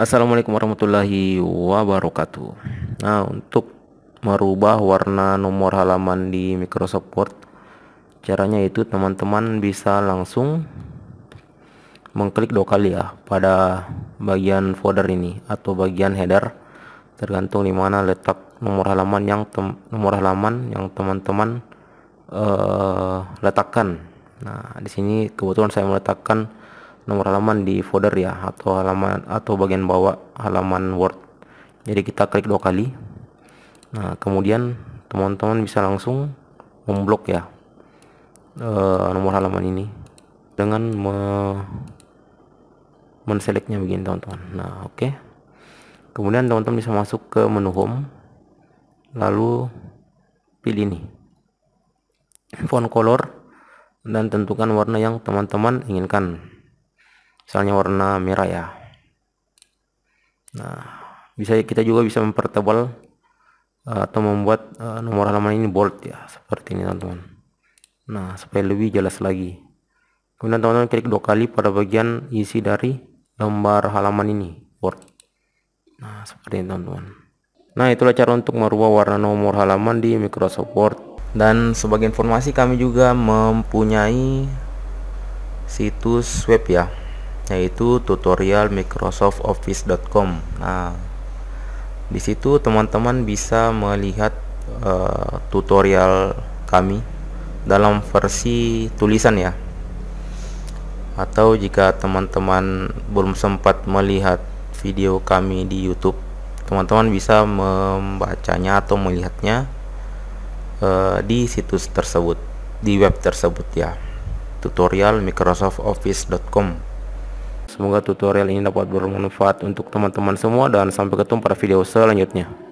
Assalamualaikum warahmatullahi wabarakatuh. Nah, untuk merubah warna nomor halaman di Microsoft Word, caranya itu teman-teman bisa langsung mengklik dua kali ya pada bagian folder ini atau bagian header tergantung di mana letak nomor halaman yang nomor halaman yang teman-teman uh, letakkan. Nah, di sini kebetulan saya meletakkan nomor halaman di folder ya atau halaman atau bagian bawah halaman Word. Jadi kita klik dua kali. Nah, kemudian teman-teman bisa langsung memblok ya uh, nomor halaman ini dengan me menseleknya begini teman-teman. Nah, oke. Okay. Kemudian teman-teman bisa masuk ke menu home lalu pilih ini font color dan tentukan warna yang teman-teman inginkan misalnya warna merah ya nah bisa kita juga bisa mempertebal eh, atau membuat eh, nomor halaman ini bold ya seperti ini teman-teman nah supaya lebih jelas lagi kemudian teman-teman klik dua kali pada bagian isi dari lembar halaman ini bold. nah seperti ini teman-teman nah itulah cara untuk merubah warna nomor halaman di Microsoft Word dan sebagai informasi kami juga mempunyai situs web ya yaitu tutorial Microsoft Office.com. Nah, di situ teman-teman bisa melihat uh, tutorial kami dalam versi tulisan ya. Atau jika teman-teman belum sempat melihat video kami di YouTube, teman-teman bisa membacanya atau melihatnya uh, di situs tersebut, di web tersebut ya. Tutorial Microsoft Office.com Semoga tutorial ini dapat bermanfaat untuk teman-teman semua dan sampai ketemu pada video selanjutnya.